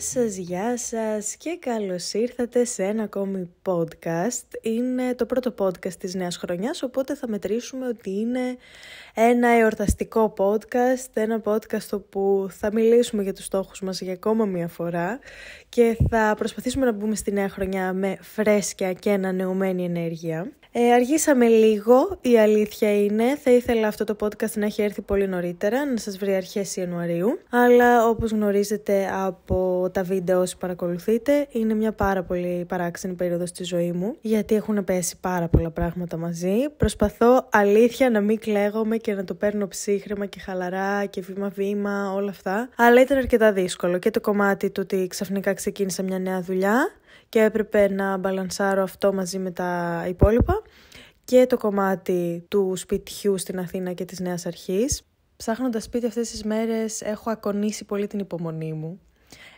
σας, γεια σας και καλώς ήρθατε σε ένα ακόμη podcast. Είναι το πρώτο podcast της νέας χρονιάς, οπότε θα μετρήσουμε ότι είναι ένα εορταστικό podcast, ένα podcast όπου θα μιλήσουμε για τους στόχους μας για ακόμα μία φορά και θα προσπαθήσουμε να μπούμε στη νέα χρονιά με φρέσκια και ανανεωμένη ενέργεια. Ε, αργήσαμε λίγο, η αλήθεια είναι. Θα ήθελα αυτό το podcast να έχει έρθει πολύ νωρίτερα, να σας βρει αρχές Ιανουαρίου. Αλλά όπως γνωρίζετε από τα βίντεο όσοι παρακολουθείτε, είναι μια πάρα πολύ παράξενη περίοδος στη ζωή μου, γιατί έχουν πέσει πάρα πολλά πράγματα μαζί. Προσπαθώ αλήθεια να μην κλαίγομαι και να το παίρνω ψύχρεμα και χαλαρά και βήμα-βήμα όλα αυτά. Αλλά ήταν αρκετά δύσκολο και το κομμάτι του ότι ξαφνικά ξεκίνησα μια νέα δουλειά και έπρεπε να μπαλανσάρω αυτό μαζί με τα υπόλοιπα και το κομμάτι του σπιτιού στην Αθήνα και της Νέας Αρχής. Ψάχνοντας σπίτι αυτές τις μέρες έχω ακονίσει πολύ την υπομονή μου.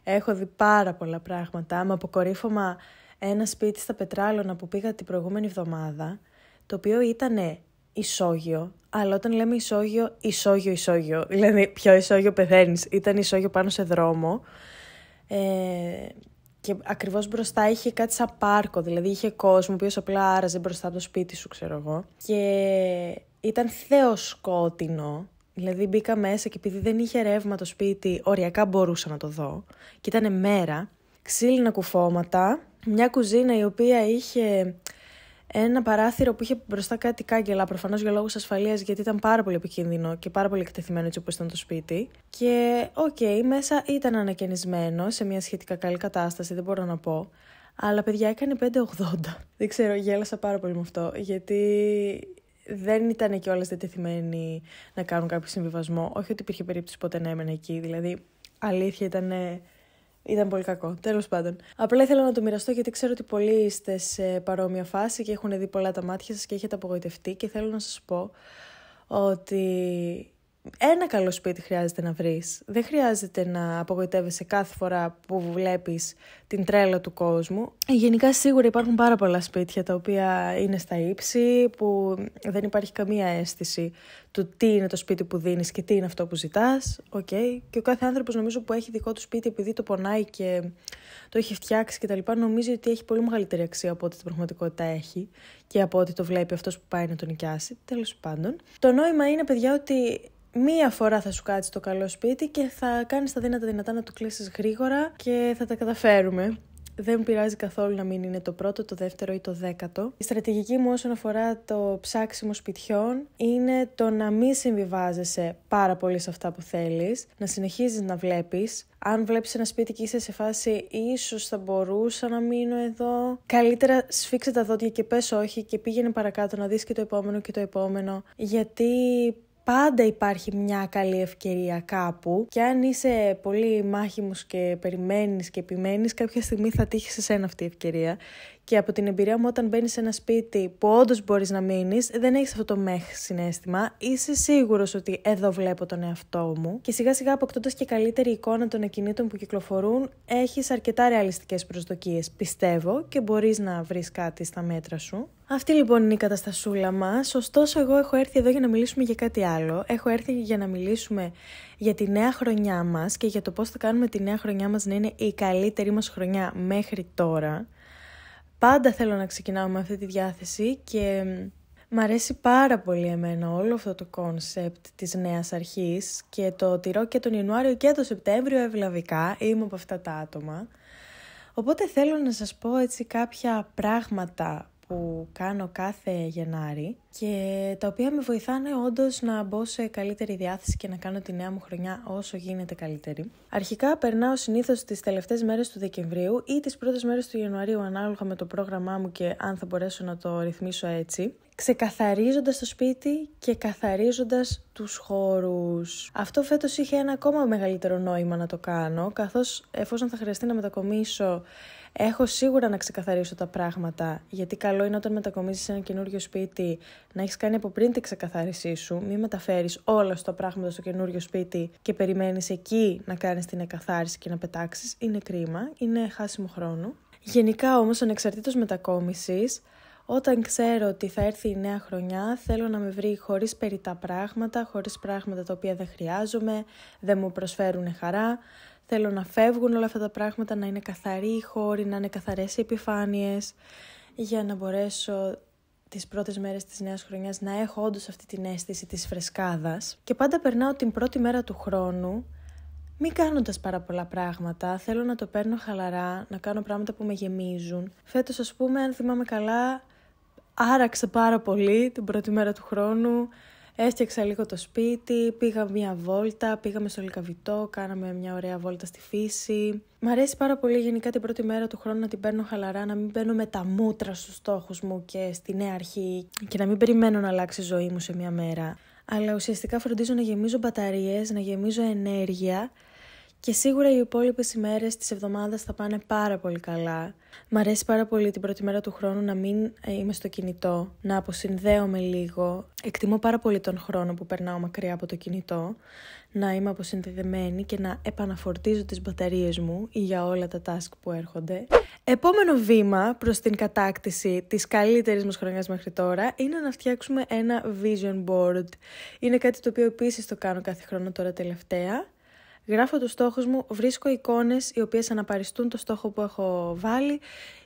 Έχω δει πάρα πολλά πράγματα, με αποκορύφωμα ένα σπίτι στα Πετράλωνα που πήγα την προηγούμενη εβδομάδα, το οποίο ήταν ισόγειο, αλλά όταν λέμε ισόγειο, ισόγειο, ισόγειο. Δηλαδή, πιο ισόγειο πεθαίνεις. Ήταν ισόγειο πάνω σε δρόμο. Ε, και ακριβώς μπροστά είχε κάτι σαν πάρκο, δηλαδή είχε κόσμο που απλά άραζε μπροστά από το σπίτι σου, ξέρω εγώ. Και ήταν θεοσκότεινο. Δηλαδή μπήκα μέσα και επειδή δεν είχε ρεύμα το σπίτι, οριακά μπορούσα να το δω. Και ήταν μέρα, ξύλινα κουφώματα, μια κουζίνα η οποία είχε ένα παράθυρο που είχε μπροστά κάτι κάγκελα, προφανώς για λόγους ασφαλείας, γιατί ήταν πάρα πολύ επικίνδυνο και πάρα πολύ εκτεθειμένο έτσι όπως ήταν το σπίτι. Και οκ, okay, μέσα ήταν ανακαινισμένο σε μια σχετικά καλή κατάσταση, δεν μπορώ να πω. Αλλά παιδιά έκανε 5,80. Δεν ξέρω, γέλασα πάρα πολύ με αυτό, γιατί δεν ήταν κιόλα διατεθειμένοι να κάνουν κάποιο συμβιβασμό. Όχι ότι υπήρχε περίπτωση ποτέ να έμενε εκεί, δηλαδή αλήθεια ήταν ήταν πολύ κακό, τέλος πάντων. Απλά ήθελα να το μοιραστώ γιατί ξέρω ότι πολλοί είστε σε παρόμοια φάση και έχουν δει πολλά τα μάτια σας και έχετε απογοητευτεί. Και θέλω να σας πω ότι ένα καλό σπίτι χρειάζεται να βρεις. Δεν χρειάζεται να απογοητεύεσαι κάθε φορά που βλέπεις την τρέλα του κόσμου. Γενικά σίγουρα υπάρχουν πάρα πολλά σπίτια τα οποία είναι στα ύψη, που δεν υπάρχει καμία αίσθηση του τι είναι το σπίτι που δίνεις και τι είναι αυτό που ζητάς. Okay. Και ο κάθε άνθρωπος νομίζω που έχει δικό του σπίτι επειδή το πονάει και το έχει φτιάξει κτλ. νομίζει ότι έχει πολύ μεγαλύτερη αξία από ό,τι την πραγματικότητα έχει και από ό,τι το βλέπει αυτός που πάει να τον νοικιάσει. Τέλος πάντων. Το νόημα είναι παιδιά ότι μία φορά θα σου κάτσει το καλό σπίτι και θα κάνεις τα δύνατα δυνατά να το κλείσεις γρήγορα και θα τα καταφέρουμε. Δεν πειράζει καθόλου να μην είναι το πρώτο, το δεύτερο ή το δέκατο. Η στρατηγική μου όσον αφορά το ψάξιμο σπιτιών είναι το να μην συμβιβάζεσαι πάρα πολύ σε αυτά που θέλεις. να συνεχίζεις να βλέπεις. Αν βλέπεις ένα σπίτι και είσαι σε φάση ίσως θα μπορούσα να μείνω εδώ, καλύτερα σφίξε τα δόντια και πες όχι και πήγαινε παρακάτω να δεις και το επόμενο και το επόμενο, γιατί Πάντα υπάρχει μια καλή ευκαιρία κάπου και αν είσαι πολύ μάχημος και περιμένεις και επιμένεις κάποια στιγμή θα τύχει σε σένα αυτή η ευκαιρία και από την εμπειρία μου, όταν μπαίνεις σε ένα σπίτι που όντως μπορείς να μείνεις, δεν έχεις αυτό το μέχ συνέστημα. Είσαι σίγουρος ότι εδώ βλέπω τον εαυτό μου. Και σιγά σιγά αποκτώντας και καλύτερη εικόνα των ακινήτων που κυκλοφορούν, έχεις αρκετά ρεαλιστικές προσδοκίες, πιστεύω, και μπορείς να βρεις κάτι στα μέτρα σου. Αυτή λοιπόν είναι η καταστασούλα μας. Ωστόσο, εγώ έχω έρθει εδώ για να μιλήσουμε για κάτι άλλο. Έχω έρθει για να μιλήσουμε για τη νέα χρονιά μας και για το πώς θα κάνουμε τη νέα χρονιά μας να είναι η καλύτερη μας χρονιά μέχρι τώρα πάντα θέλω να ξεκινάω με αυτή τη διάθεση και μ' αρέσει πάρα πολύ εμένα όλο αυτό το κόνσεπτ της νέας αρχής και το τηρώ και τον Ιανουάριο και τον Σεπτέμβριο ευλαβικά, είμαι από αυτά τα άτομα. Οπότε θέλω να σας πω έτσι κάποια πράγματα που κάνω κάθε Γενάρη και τα οποία με βοηθάνε όντως να μπω σε καλύτερη διάθεση και να κάνω τη νέα μου χρονιά όσο γίνεται καλύτερη. Αρχικά περνάω συνήθως τις τελευταίες μέρες του Δεκεμβρίου ή τις πρώτες μέρες του Ιανουαρίου, ανάλογα με το πρόγραμμά μου και αν θα μπορέσω να το ρυθμίσω έτσι. Ξεκαθαρίζοντας το σπίτι και καθαρίζοντας τους χώρους. Αυτό φέτος είχε ένα ακόμα μεγαλύτερο νόημα να το κάνω, καθώς εφόσον θα χρειαστεί να μετακομίσω Έχω σίγουρα να ξεκαθαρίσω τα πράγματα, γιατί καλό είναι όταν μετακομίζεις σε ένα καινούριο σπίτι να έχεις κάνει από πριν την ξεκαθάρισή σου. Μην μεταφέρεις όλα τα πράγματα στο καινούριο σπίτι και περιμένεις εκεί να κάνεις την εκαθάριση και να πετάξεις. Είναι κρίμα, είναι χάσιμο χρόνο. Γενικά όμως, ανεξαρτήτως μετακόμισή, όταν ξέρω ότι θα έρθει η νέα χρονιά, θέλω να με βρει χωρίς περιτά πράγματα, χωρίς πράγματα τα οποία δεν χρειάζομαι, δεν μου προσφέρουν χαρά θέλω να φεύγουν όλα αυτά τα πράγματα, να είναι καθαροί οι χώροι, να είναι καθαρές οι επιφάνειες, για να μπορέσω τις πρώτες μέρες της νέας χρονιάς να έχω όντως αυτή την αίσθηση της φρεσκάδας. Και πάντα περνάω την πρώτη μέρα του χρόνου, μη κάνοντας πάρα πολλά πράγματα, θέλω να το παίρνω χαλαρά, να κάνω πράγματα που με γεμίζουν. Φέτος ας πούμε, αν θυμάμαι καλά, άραξε πάρα πολύ την πρώτη μέρα του χρόνου, Έφτιαξα λίγο το σπίτι, πήγα μια βόλτα, πήγαμε στο λικαβιτό, κάναμε μια ωραία βόλτα στη φύση. Μ' αρέσει πάρα πολύ γενικά την πρώτη μέρα του χρόνου να την παίρνω χαλαρά, να μην παίρνω με τα μούτρα στους στόχους μου και στη νέα αρχή και να μην περιμένω να αλλάξει η ζωή μου σε μια μέρα. Αλλά ουσιαστικά φροντίζω να γεμίζω μπαταρίες, να γεμίζω ενέργεια και σίγουρα οι υπόλοιπες ημέρες της εβδομάδας θα πάνε πάρα πολύ καλά. Μ' αρέσει πάρα πολύ την πρώτη μέρα του χρόνου να μην ε, είμαι στο κινητό, να αποσυνδέομαι λίγο. Εκτιμώ πάρα πολύ τον χρόνο που περνάω μακριά από το κινητό, να είμαι αποσυνδεδεμένη και να επαναφορτίζω τις μπαταρίες μου για όλα τα task που έρχονται. Επόμενο βήμα προς την κατάκτηση της καλύτερης μας χρονιάς μέχρι τώρα είναι να φτιάξουμε ένα vision board. Είναι κάτι το οποίο επίσης το κάνω κάθε χρόνο τώρα τελευταία Γράφω τους στόχους μου, βρίσκω εικόνες οι οποίες αναπαριστούν το στόχο που έχω βάλει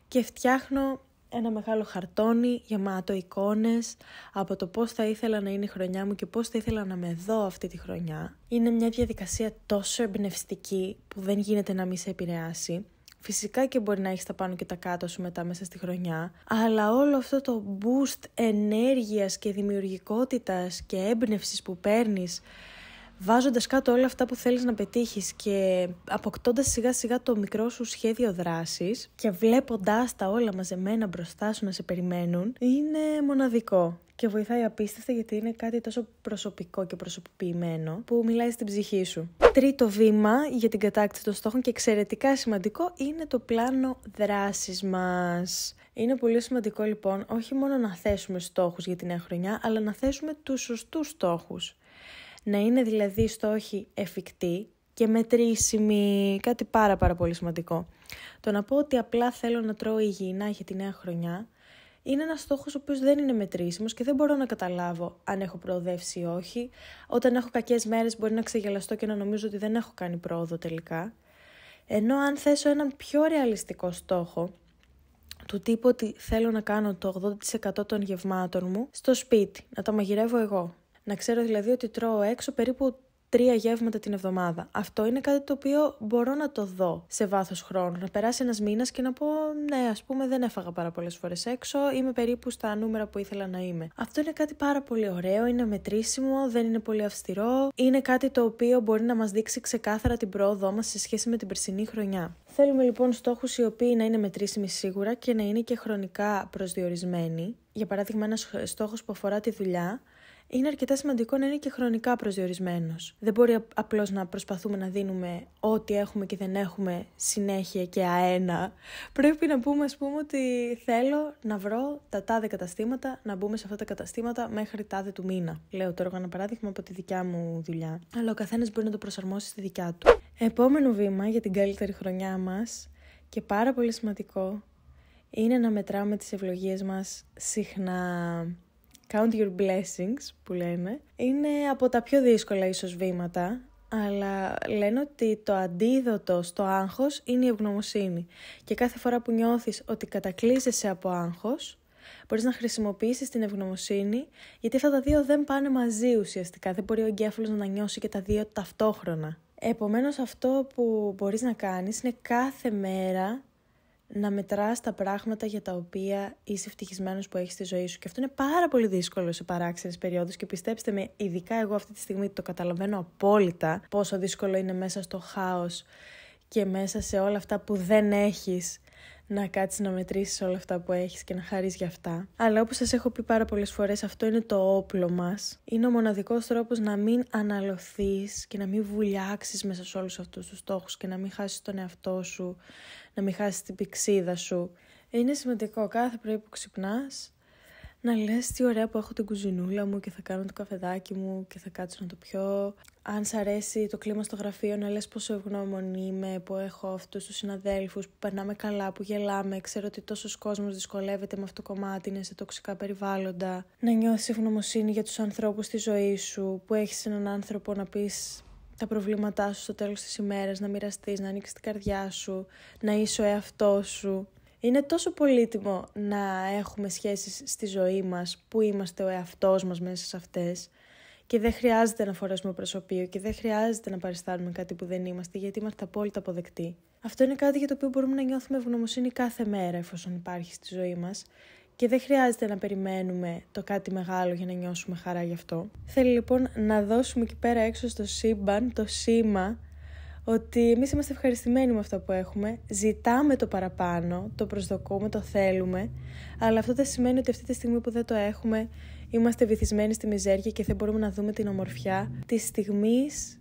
και φτιάχνω ένα μεγάλο χαρτόνι γεμάτο εικόνες από το πώς θα ήθελα να είναι η χρονιά μου και πώς θα ήθελα να με δω αυτή τη χρονιά. Είναι μια διαδικασία τόσο εμπνευστική που δεν γίνεται να μην σε επηρεάσει. Φυσικά και μπορεί να έχεις τα πάνω και τα κάτω σου μετά μέσα στη χρονιά, αλλά όλο αυτό το boost ενέργειας και δημιουργικότητας και έμπνευσης που παίρνεις βάζοντας κάτω όλα αυτά που θέλεις να πετύχεις και αποκτώντας σιγά σιγά το μικρό σου σχέδιο δράσης και βλέποντα τα όλα μαζεμένα μπροστά σου να σε περιμένουν, είναι μοναδικό. Και βοηθάει απίστευτα γιατί είναι κάτι τόσο προσωπικό και προσωποποιημένο που μιλάει στην ψυχή σου. Τρίτο βήμα για την κατάκτηση των στόχων και εξαιρετικά σημαντικό είναι το πλάνο δράσης μας. Είναι πολύ σημαντικό λοιπόν όχι μόνο να θέσουμε στόχους για την νέα χρονιά, αλλά να θέσουμε τους σωστούς στόχους. Να είναι δηλαδή οι στόχοι εφικτοί και μετρήσιμοι, κάτι πάρα πάρα πολύ σημαντικό. Το να πω ότι απλά θέλω να τρώω υγιεινά για τη νέα χρονιά, είναι ένας στόχος ο οποίος δεν είναι μετρήσιμος και δεν μπορώ να καταλάβω αν έχω προοδεύσει ή όχι. Όταν έχω κακές μέρες μπορεί να ξεγελαστώ και να νομίζω ότι δεν έχω κάνει πρόοδο τελικά. Ενώ αν θέσω έναν πιο ρεαλιστικό στόχο, του τύπου ότι θέλω να κάνω το 80% των γευμάτων μου στο σπίτι, να τα μαγειρεύω εγώ, να ξέρω δηλαδή ότι τρώω έξω περίπου τρία γεύματα την εβδομάδα. Αυτό είναι κάτι το οποίο μπορώ να το δω σε βάθος χρόνου. Να περάσει ένας μήνας και να πω, ναι, ας πούμε, δεν έφαγα πάρα πολλές φορές έξω, είμαι περίπου στα νούμερα που ήθελα να είμαι. Αυτό είναι κάτι πάρα πολύ ωραίο, είναι μετρήσιμο, δεν είναι πολύ αυστηρό. Είναι κάτι το οποίο μπορεί να μας δείξει ξεκάθαρα την πρόοδό μας σε σχέση με την περσινή χρονιά. Θέλουμε λοιπόν στόχους οι οποίοι να είναι μετρήσιμοι σίγουρα και να είναι και χρονικά προσδιορισμένοι. Για παράδειγμα, ένας στόχος που αφορά τη δουλειά είναι αρκετά σημαντικό να είναι και χρονικά προσδιορισμένος. Δεν μπορεί απλώς να προσπαθούμε να δίνουμε ό,τι έχουμε και δεν έχουμε συνέχεια και αένα. Πρέπει να πούμε, ας πούμε, ότι θέλω να βρω τα τάδε καταστήματα, να μπούμε σε αυτά τα καταστήματα μέχρι τάδε του μήνα. Λέω τώρα ένα παράδειγμα από τη δικιά μου δουλειά. Αλλά ο καθένας μπορεί να το προσαρμόσει στη δικιά του. Επόμενο βήμα για την καλύτερη χρονιά μας και πάρα πολύ σημαντικό είναι να μετράμε τις ευλογίες μας συχνά. Count Your Blessings που λένε, είναι από τα πιο δύσκολα ίσως βήματα, αλλά λένε ότι το αντίδοτο στο άγχος είναι η ευγνωμοσύνη. Και κάθε φορά που νιώθεις ότι κατακλείζεσαι από άγχος, μπορείς να χρησιμοποιήσεις την ευγνωμοσύνη, γιατί αυτά τα δύο δεν πάνε μαζί ουσιαστικά. Δεν μπορεί ο εγκέφαλος να νιώσει και τα δύο ταυτόχρονα. Επομένως, αυτό που μπορείς να κάνεις είναι κάθε μέρα να μετράς τα πράγματα για τα οποία είσαι ευτυχισμένος που έχεις στη ζωή σου. Και αυτό είναι πάρα πολύ δύσκολο σε παράξενες περιόδους και πιστέψτε με, ειδικά εγώ αυτή τη στιγμή το καταλαβαίνω απόλυτα πόσο δύσκολο είναι μέσα στο χάος και μέσα σε όλα αυτά που δεν έχεις να κάτσεις να μετρήσεις όλα αυτά που έχεις και να χαρείς για αυτά. Αλλά όπως σας έχω πει πάρα πολλές φορές, αυτό είναι το όπλο μας. Είναι ο μοναδικός τρόπος να μην αναλωθείς και να μην βουλιάξεις μέσα σε όλους αυτούς τους στόχους και να μην χάσεις τον εαυτό σου, να μην χάσεις την πηξίδα σου. Είναι σημαντικό κάθε πρωί που ξυπνάς να λες τι ωραία που έχω την κουζινούλα μου και θα κάνω το καφεδάκι μου και θα κάτσω να το πιω. Αν σ' αρέσει το κλίμα στο γραφείο να λες πόσο ευγνώμων είμαι που έχω αυτούς τους συναδέλφους που περνάμε καλά, που γελάμε. Ξέρω ότι τόσος κόσμος δυσκολεύεται με αυτό το κομμάτι, είναι σε τοξικά περιβάλλοντα. Να νιώθεις ευγνωμοσύνη για τους ανθρώπους στη ζωή σου, που έχεις έναν άνθρωπο να πεις τα προβλήματά σου στο τέλος της ημέρας, να μοιραστείς, να ανοίξεις την καρδιά σου, να είσαι ο σου. Είναι τόσο πολύτιμο να έχουμε σχέσεις στη ζωή μας που είμαστε ο εαυτός μας μέσα σε αυτές και δεν χρειάζεται να φορέσουμε προσωπείο και δεν χρειάζεται να παριστάνουμε κάτι που δεν είμαστε γιατί είμαστε απόλυτα αποδεκτοί. Αυτό είναι κάτι για το οποίο μπορούμε να νιώθουμε ευγνωμοσύνη κάθε μέρα εφόσον υπάρχει στη ζωή μας και δεν χρειάζεται να περιμένουμε το κάτι μεγάλο για να νιώσουμε χαρά γι' αυτό. Θέλει λοιπόν να δώσουμε εκεί πέρα έξω στο σύμπαν το σήμα ότι εμείς είμαστε ευχαριστημένοι με αυτό που έχουμε, ζητάμε το παραπάνω, το προσδοκούμε, το θέλουμε, αλλά αυτό δεν σημαίνει ότι αυτή τη στιγμή που δεν το έχουμε είμαστε βυθισμένοι στη μιζέρια και δεν μπορούμε να δούμε την ομορφιά της στιγμής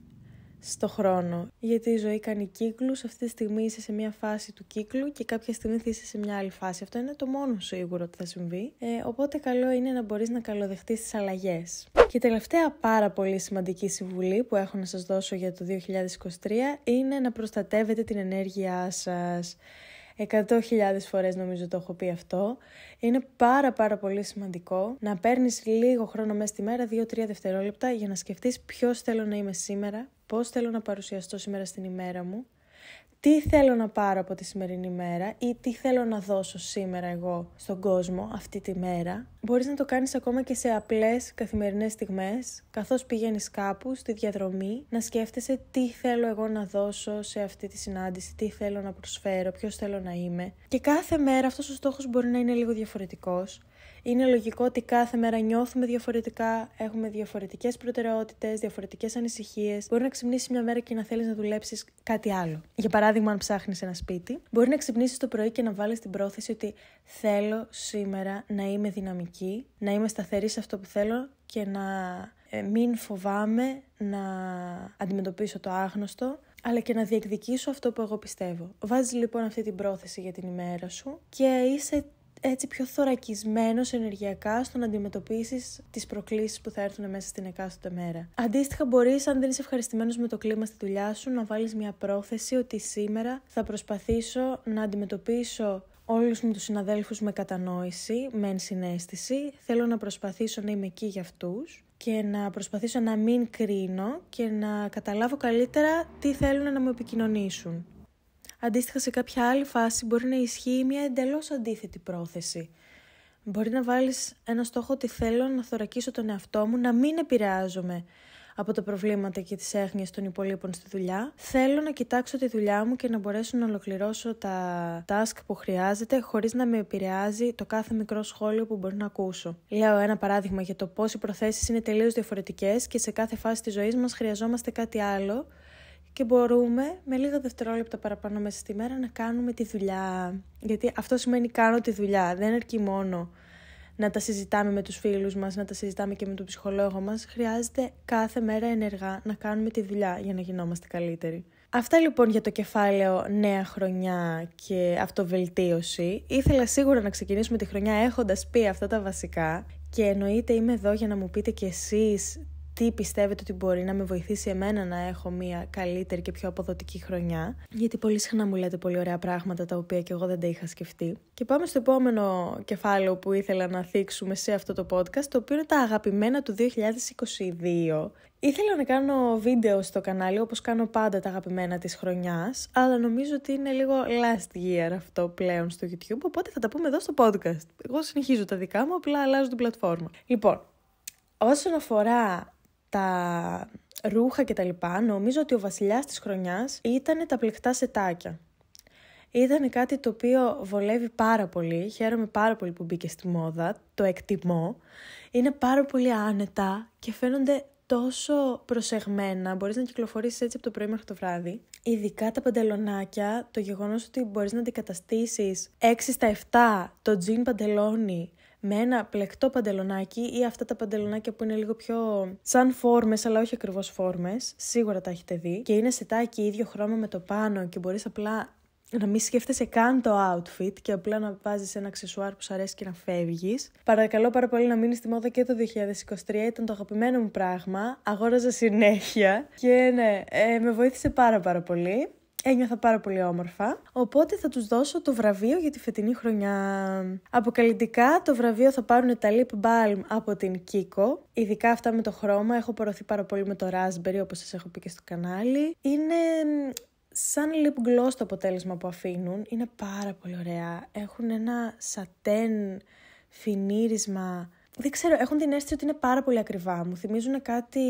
στο χρόνο. Γιατί η ζωή κάνει κύκλους, αυτή τη στιγμή είσαι σε μια φάση του κύκλου και κάποια στιγμή θα είσαι σε μια άλλη φάση. Αυτό είναι το μόνο σίγουρο ότι θα συμβεί. Ε, οπότε καλό είναι να μπορείς να καλοδεχτείς τις αλλαγές. Και η τελευταία πάρα πολύ σημαντική συμβουλή που έχω να σας δώσω για το 2023 είναι να προστατεύετε την ενέργειά σας. 100.000 φορές νομίζω το έχω πει αυτό. Είναι πάρα πάρα πολύ σημαντικό να παίρνεις λίγο χρόνο μέσα στη μέρα, 2-3 δευτερόλεπτα για να σκεφτείς ποιος θέλω να είμαι σήμερα, πώς θέλω να παρουσιαστώ σήμερα στην ημέρα μου τι θέλω να πάρω από τη σημερινή μέρα ή τι θέλω να δώσω σήμερα εγώ στον κόσμο αυτή τη μέρα. Μπορείς να το κάνεις ακόμα και σε απλές καθημερινές στιγμές, καθώς πηγαίνεις κάπου στη διαδρομή, να σκέφτεσαι τι θέλω εγώ να δώσω σε αυτή τη συνάντηση, τι θέλω να προσφέρω, ποιος θέλω να είμαι. Και κάθε μέρα αυτός ο στόχος μπορεί να είναι λίγο διαφορετικός. Είναι λογικό ότι κάθε μέρα νιώθουμε διαφορετικά, έχουμε διαφορετικές προτεραιότητες, διαφορετικές ανησυχίες. Μπορεί να ξυπνήσεις μια μέρα και να θέλεις να δουλέψεις κάτι άλλο. Για παράδειγμα, αν ψάχνεις ένα σπίτι, μπορεί να ξυπνήσεις το πρωί και να βάλεις την πρόθεση ότι θέλω σήμερα να είμαι δυναμική, να είμαι σταθερή σε αυτό που θέλω και να ε, μην φοβάμαι να αντιμετωπίσω το άγνωστο, αλλά και να διεκδικήσω αυτό που εγώ πιστεύω. Βάζεις λοιπόν αυτή την πρόθεση για την ημέρα σου και είσαι έτσι πιο θωρακισμένος ενεργειακά στο να αντιμετωπίσεις τις προκλήσεις που θα έρθουν μέσα στην εκάστοτε μέρα. Αντίστοιχα μπορείς αν δεν είσαι ευχαριστημένος με το κλίμα στη δουλειά σου να βάλεις μια πρόθεση ότι σήμερα θα προσπαθήσω να αντιμετωπίσω όλους μου τους συναδέλφους με κατανόηση, με ενσυναίσθηση. Θέλω να προσπαθήσω να είμαι εκεί για αυτούς και να προσπαθήσω να μην κρίνω και να καταλάβω καλύτερα τι θέλουν να μου επικοινωνήσουν. Αντίστοιχα σε κάποια άλλη φάση μπορεί να ισχύει μια εντελώς αντίθετη πρόθεση. Μπορεί να βάλεις ένα στόχο ότι θέλω να θωρακίσω τον εαυτό μου, να μην επηρεάζομαι από τα προβλήματα και τις έγνοιες των υπολείπων στη δουλειά. Θέλω να κοιτάξω τη δουλειά μου και να μπορέσω να ολοκληρώσω τα task που χρειάζεται χωρίς να με επηρεάζει το κάθε μικρό σχόλιο που μπορώ να ακούσω. Λέω ένα παράδειγμα για το πώς οι προθέσεις είναι τελείως διαφορετικές και σε κάθε φάση της ζωής μας χρειαζόμαστε κάτι άλλο και μπορούμε με λίγα δευτερόλεπτα παραπάνω μέσα στη μέρα να κάνουμε τη δουλειά. Γιατί αυτό σημαίνει κάνω τη δουλειά. Δεν αρκεί μόνο να τα συζητάμε με τους φίλους μας, να τα συζητάμε και με τον ψυχολόγο μας. Χρειάζεται κάθε μέρα ενεργά να κάνουμε τη δουλειά για να γινόμαστε καλύτεροι. Αυτά λοιπόν για το κεφάλαιο νέα χρονιά και αυτοβελτίωση. Ήθελα σίγουρα να ξεκινήσουμε τη χρονιά έχοντας πει αυτά τα βασικά και εννοείται είμαι εδώ για να μου πείτε κι εσείς τι πιστεύετε ότι μπορεί να με βοηθήσει εμένα να έχω μια καλύτερη και πιο αποδοτική χρονιά. Γιατί πολύ συχνά μου λέτε πολύ ωραία πράγματα τα οποία και εγώ δεν τα είχα σκεφτεί. Και πάμε στο επόμενο κεφάλαιο που ήθελα να θίξουμε σε αυτό το podcast, το οποίο είναι τα αγαπημένα του 2022. Ήθελα να κάνω βίντεο στο κανάλι όπως κάνω πάντα τα αγαπημένα της χρονιάς αλλά νομίζω ότι είναι λίγο last year αυτό πλέον στο YouTube οπότε θα τα πούμε εδώ στο podcast. Εγώ συνεχίζω τα δικά μου, απλά αλλάζω την πλατφόρμα. Λοιπόν, όσον αφορά τα ρούχα τα λοιπά, Νομίζω ότι ο βασιλιάς της χρονιάς ήταν τα πληκτά σετάκια. Ήταν κάτι το οποίο βολεύει πάρα πολύ, χαίρομαι πάρα πολύ που μπήκε στη μόδα, το εκτιμώ. Είναι πάρα πολύ άνετα και φαίνονται τόσο προσεγμένα, μπορείς να κυκλοφορήσεις έτσι από το πρωί μέχρι το βράδυ. Ειδικά τα παντελονάκια, το γεγονός ότι μπορείς να αντικαταστήσεις 6 στα 7 το τζιν παντελόνι με ένα πλεκτό παντελονάκι ή αυτά τα παντελονάκια που είναι λίγο πιο σαν φόρμες, αλλά όχι ακριβώς φόρμες. Σίγουρα τα έχετε δει. Και είναι σετάκι ίδιο χρώμα με το πάνω και μπορείς απλά να μην σκέφτεσαι καν το outfit και απλά να βάζεις ένα αξεσουάρ που σου αρέσει και να φεύγεις. Παρακαλώ πάρα πολύ να μείνεις στη μόδα και το 2023, ήταν το αγαπημένο μου πράγμα, αγόραζα συνέχεια και ναι, ε, με βοήθησε πάρα πάρα πολύ. Ένιωθα πάρα πολύ όμορφα. Οπότε θα τους δώσω το βραβείο για τη φετινή χρονιά. Αποκαλυπτικά το βραβείο θα πάρουν τα Lip Balm από την Kiko. Ειδικά αυτά με το χρώμα. Έχω πορωθεί πάρα πολύ με το Raspberry όπως σας έχω πει και στο κανάλι. Είναι σαν lip gloss το αποτέλεσμα που αφήνουν. Είναι πάρα πολύ ωραία. Έχουν ένα σατέν φινίρισμα. Δεν ξέρω, έχουν την αίσθηση ότι είναι πάρα πολύ ακριβά. Μου θυμίζουν κάτι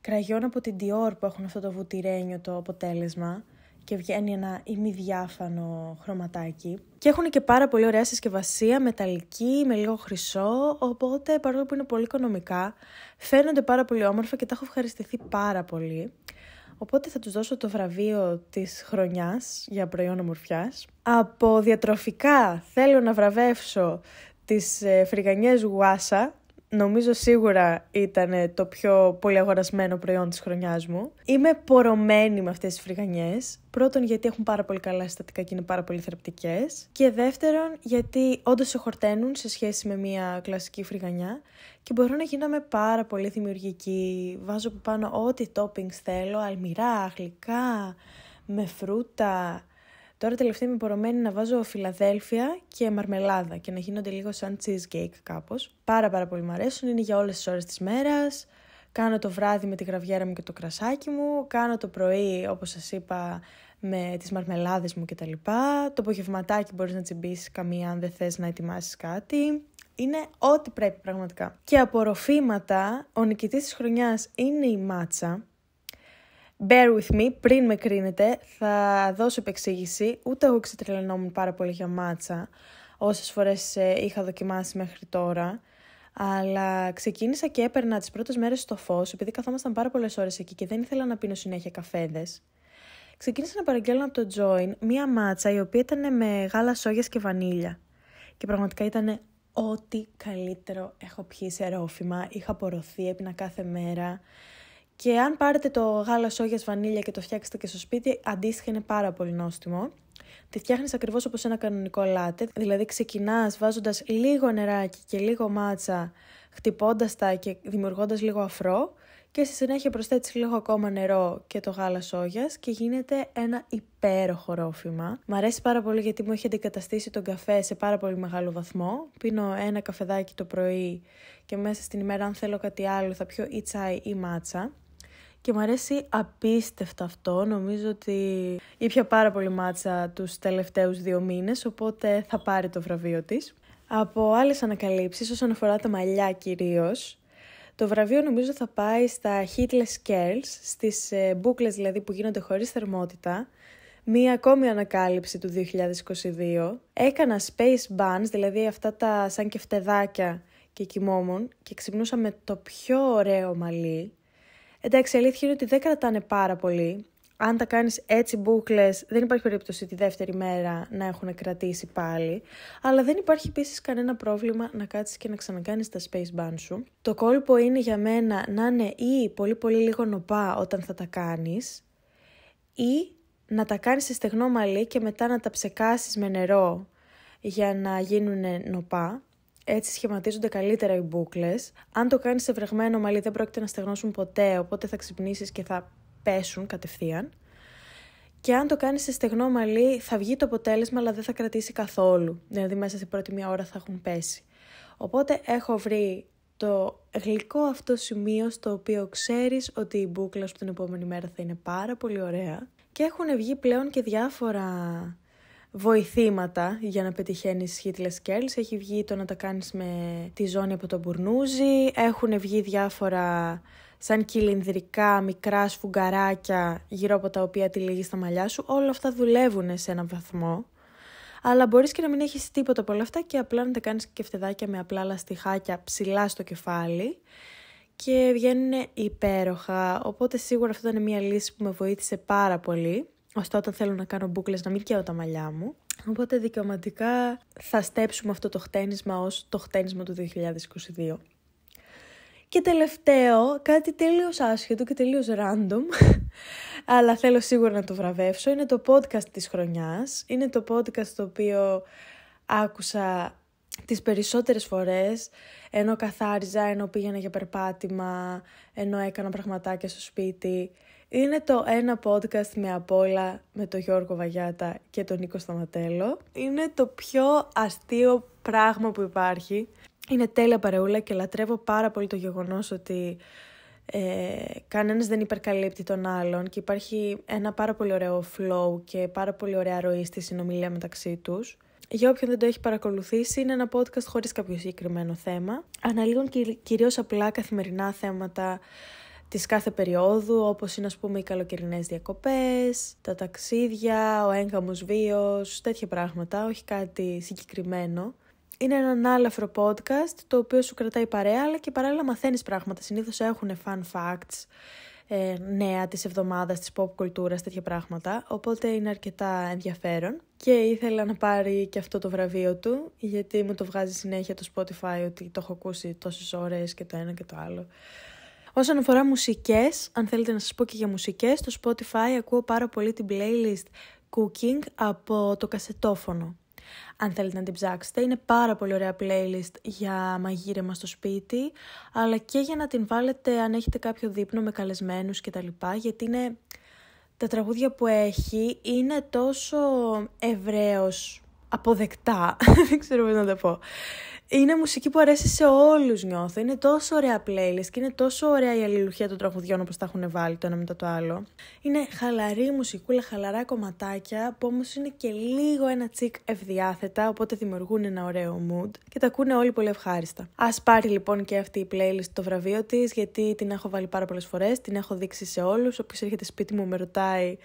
κραγιόν από την Dior που έχουν αυτό το βουτυρένιο το αποτέλεσμα και βγαίνει ένα ημιδιάφανο χρωματάκι. Και έχουν και πάρα πολύ ωραία συσκευασία, μεταλλική, με λίγο χρυσό, οπότε παρόλο που είναι πολύ οικονομικά, φαίνονται πάρα πολύ όμορφα και τα έχω ευχαριστηθεί πάρα πολύ. Οπότε θα τους δώσω το βραβείο της χρονιάς για προϊόν ομορφιάς. Από διατροφικά θέλω να βραβεύσω τις ε, φρυγανιές γουάσα, νομίζω σίγουρα ήταν το πιο πολύ αγορασμένο προϊόν της χρονιάς μου. Είμαι πορωμένη με αυτές τις φρυγανιές. Πρώτον γιατί έχουν πάρα πολύ καλά συστατικά και είναι πάρα πολύ θρεπτικές. Και δεύτερον γιατί όντως σε χορταίνουν σε σχέση με μια κλασική φρυγανιά και μπορώ να γίνομαι πάρα πολύ δημιουργική. Βάζω από πάνω ό,τι toppings θέλω, αλμυρά, γλυκά, με φρούτα, Τώρα τελευταία είμαι πορωμένη να βάζω φιλαδέλφια και μαρμελάδα και να γίνονται λίγο σαν cheesecake κάπως. Πάρα πάρα πολύ μου αρέσουν, είναι για όλες τις ώρες της μέρας. Κάνω το βράδυ με τη γραβιέρα μου και το κρασάκι μου, κάνω το πρωί όπως σας είπα με τις μαρμελάδες μου κτλ. Το απογευματάκι μπορείς να τσιμπήσεις καμία αν δεν θες, να ετοιμάσεις κάτι. Είναι ό,τι πρέπει πραγματικά. Και απορροφήματα, ο νικητής της χρονιάς είναι η μάτσα, Bear with me, πριν με κρίνετε, θα δώσω επεξήγηση. Ούτε εγώ ξετρελανόμουν πάρα πολύ για μάτσα, όσες φορές ε, είχα δοκιμάσει μέχρι τώρα. Αλλά ξεκίνησα και έπαιρνα τις πρώτες μέρες στο φως, επειδή καθόμασταν πάρα πολλές ώρες εκεί και δεν ήθελα να πίνω συνέχεια καφέδες. Ξεκίνησα να παραγγέλνω από το Join μία μάτσα η οποία ήταν με γάλα σόγιας και βανίλια. Και πραγματικά ήταν ό,τι καλύτερο έχω πιει σε ρόφημα. Είχα πορωθεί, έπινα κάθε μέρα. Και αν πάρετε το γάλα σόγια βανίλια και το φτιάξετε και στο σπίτι, αντίστοιχα είναι πάρα πολύ νόστιμο. Τη φτιάχνεις ακριβώς όπως ένα κανονικό λάτε. Δηλαδή, ξεκινάς βάζοντας λίγο νεράκι και λίγο μάτσα, χτυπώντας τα και δημιουργώντας λίγο αφρό. Και στη συνέχεια προσθέτεις λίγο ακόμα νερό και το γάλα σόγιας και γίνεται ένα υπέροχο ρόφημα. Μ' αρέσει πάρα πολύ γιατί μου έχει αντικαταστήσει τον καφέ σε πάρα πολύ μεγάλο βαθμό. Πίνω ένα καφεδάκι το πρωί και μέσα στην ημέρα αν θέλω κάτι άλλο θα πιω ή τσάι ή μάτσα και μου αρέσει απίστευτα αυτό. Νομίζω ότι ήπια πάρα πολύ μάτσα τους τελευταίους δύο μήνες, οπότε θα πάρει το βραβείο της. Από άλλες ανακαλύψεις όσον αφορά τα μαλλιά κυρίως, το βραβείο νομίζω θα πάει στα heatless curls, στις ε, μπούκλες δηλαδή που γίνονται χωρίς θερμότητα, Μία ακόμη ανακάλυψη του 2022. Έκανα space buns, δηλαδή αυτά τα σαν φτεδάκια και κοιμόμουν και ξυπνούσα με το πιο ωραίο μαλλί. Εντάξει, η αλήθεια είναι ότι δεν κρατάνε πάρα πολύ. Αν τα κάνεις έτσι μπούκλες, δεν υπάρχει περίπτωση τη δεύτερη μέρα να έχουν κρατήσει πάλι. Αλλά δεν υπάρχει επίσης κανένα πρόβλημα να κάτσεις και να ξανακάνεις τα space buns σου. Το κόλπο είναι για μένα να είναι ή πολύ πολύ λίγο νοπά όταν θα τα κάνεις, ή να τα κάνεις σε στεγνό μαλλί και μετά να τα ψεκάσεις με νερό για να γίνουν νοπά έτσι σχηματίζονται καλύτερα οι μπουκλε. Αν το κάνεις σε βρεγμένο μαλλί, δεν πρόκειται να στεγνώσουν ποτέ, οπότε θα ξυπνήσεις και θα πέσουν κατευθείαν. Και αν το κάνεις σε στεγνό μαλλί, θα βγει το αποτέλεσμα, αλλά δεν θα κρατήσει καθόλου. Δηλαδή, μέσα στην πρώτη μία ώρα θα έχουν πέσει. Οπότε έχω βρει το γλυκό αυτό σημείο στο οποίο ξέρεις ότι η μπούκλα σου την επόμενη μέρα θα είναι πάρα πολύ ωραία και έχουν βγει πλέον και διάφορα βοηθήματα για να πετυχαίνεις hitless curls. Έχει βγει το να τα κάνεις με τη ζώνη από το μπουρνούζι, έχουν βγει διάφορα σαν κυλινδρικά μικρά σφουγγαράκια γύρω από τα οποία τυλίγεις τα μαλλιά σου. Όλα αυτά δουλεύουν σε έναν βαθμό. Αλλά μπορείς και να μην έχεις τίποτα από όλα αυτά και απλά να τα κάνεις και φτεδάκια με απλά λαστιχάκια ψηλά στο κεφάλι και βγαίνουν υπέροχα, οπότε σίγουρα αυτό ήταν μια λύση που με βοήθησε πάρα πολύ ώστε όταν θέλω να κάνω μπουκλές, να μην καίω τα μαλλιά μου. Οπότε δικαιωματικά θα στέψουμε αυτό το χτένισμα ως το χτένισμα του 2022. Και τελευταίο, κάτι τελείως άσχετο και τελείως random, αλλά θέλω σίγουρα να το βραβεύσω, είναι το podcast της χρονιάς. Είναι το podcast το οποίο άκουσα τις περισσότερες φορές, ενώ καθάριζα, ενώ πήγαινα για περπάτημα, ενώ έκανα πραγματάκια στο σπίτι. Είναι το ένα podcast με απόλα με τον Γιώργο Βαγιάτα και τον Νίκο Σταματέλο. Είναι το πιο αστείο πράγμα που υπάρχει. Είναι τέλεια παρεούλα και λατρεύω πάρα πολύ το γεγονός ότι ε, κανένας δεν υπερκαλύπτει τον άλλον και υπάρχει ένα πάρα πολύ ωραίο flow και πάρα πολύ ωραία ροή στη συνομιλία μεταξύ τους. Για όποιον δεν το έχει παρακολουθήσει, είναι ένα podcast χωρίς κάποιο συγκεκριμένο θέμα. Αναλύουν κυρίως απλά καθημερινά θέματα της κάθε περίοδου, όπως είναι ας πούμε οι καλοκαιρινές διακοπές, τα ταξίδια, ο έγκαμος βίος, τέτοια πράγματα, όχι κάτι συγκεκριμένο. Είναι ένα ανάλαφρο podcast το οποίο σου κρατάει παρέα, αλλά και παράλληλα μαθαίνεις πράγματα. Συνήθως έχουν fun facts, ε, νέα της εβδομάδας, της pop κουλτούρας, τέτοια πράγματα, οπότε είναι αρκετά ενδιαφέρον. Και ήθελα να πάρει και αυτό το βραβείο του, γιατί μου το βγάζει συνέχεια το Spotify ότι το έχω ακούσει τόσες ώρες και το ένα και το άλλο. Όσον αφορά μουσικές, αν θέλετε να σας πω και για μουσικές, στο Spotify ακούω πάρα πολύ την playlist Cooking από το κασετόφωνο. Αν θέλετε να την ψάξετε, είναι πάρα πολύ ωραία playlist για μαγείρεμα στο σπίτι, αλλά και για να την βάλετε αν έχετε κάποιο δείπνο με καλεσμένους κτλ. Γιατί είναι... τα τραγούδια που έχει είναι τόσο ευρέως αποδεκτά, δεν ξέρω πώς να τα πω είναι μουσική που αρέσει σε όλους, νιώθω. Είναι τόσο ωραία playlist και είναι τόσο ωραία η αλληλουχία των τραγουδιών όπως τα έχουν βάλει το ένα μετά το άλλο. Είναι χαλαρή μουσικούλα, χαλαρά κομματάκια που όμως είναι και λίγο ένα τσικ ευδιάθετα, οπότε δημιουργούν ένα ωραίο mood και τα ακούνε όλοι πολύ ευχάριστα. Ας πάρει λοιπόν και αυτή η playlist το βραβείο της, γιατί την έχω βάλει πάρα πολλές φορές, την έχω δείξει σε όλους. Όποιος έρχεται σπίτι μου με ρωτάει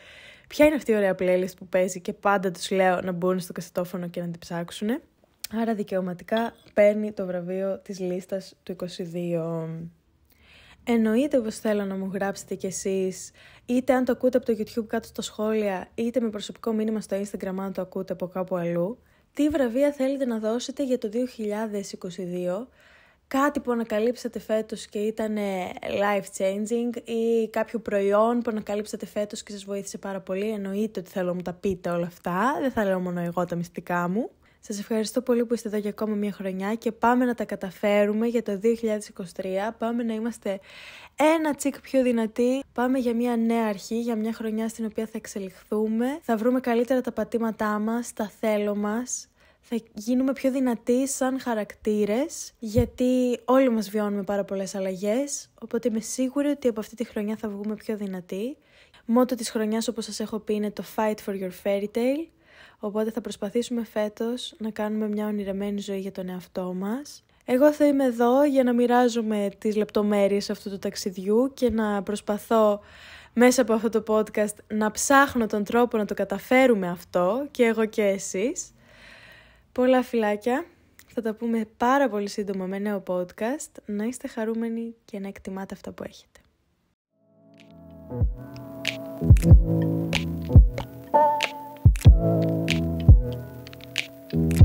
ποια είναι αυτή η ωραία playlist που παίζει και πάντα τους λέω να μπουν στο κασετόφωνο και να την ψάξουν. Άρα δικαιωματικά παίρνει το βραβείο της λίστας του 22. Εννοείται πως θέλω να μου γράψετε κι εσείς, είτε αν το ακούτε από το YouTube κάτω στα σχόλια, είτε με προσωπικό μήνυμα στο Instagram αν το ακούτε από κάπου αλλού, τι βραβεία θέλετε να δώσετε για το 2022, κάτι που ανακαλύψατε φέτος και ήταν life changing ή κάποιο προϊόν που ανακαλύψατε φέτος και σας βοήθησε πάρα πολύ, εννοείται ότι θέλω να μου τα πείτε όλα αυτά, δεν θα λέω μόνο εγώ τα μυστικά μου. Σας ευχαριστώ πολύ που είστε εδώ για ακόμα μια χρονιά και πάμε να τα καταφέρουμε για το 2023. Πάμε να είμαστε ένα τσικ πιο δυνατοί. Πάμε για μια νέα αρχή, για μια χρονιά στην οποία θα εξελιχθούμε. Θα βρούμε καλύτερα τα πατήματά μας, τα θέλω μας. Θα γίνουμε πιο δυνατοί σαν χαρακτήρες, γιατί όλοι μας βιώνουμε πάρα πολλές αλλαγές, οπότε είμαι σίγουρη ότι από αυτή τη χρονιά θα βγούμε πιο δυνατοί. Μότο της χρονιάς, όπως σας έχω πει, είναι το «Fight for your fairy tale». Οπότε θα προσπαθήσουμε φέτος να κάνουμε μια ονειρεμένη ζωή για τον εαυτό μας. Εγώ θα είμαι εδώ για να μοιράζομαι τις λεπτομέρειες αυτού του ταξιδιού και να προσπαθώ μέσα από αυτό το podcast να ψάχνω τον τρόπο να το καταφέρουμε αυτό και εγώ και εσείς. Πολλά φιλάκια, θα τα πούμε πάρα πολύ σύντομα με νέο podcast. Να είστε χαρούμενοι και να εκτιμάτε αυτά που έχετε. Thank you.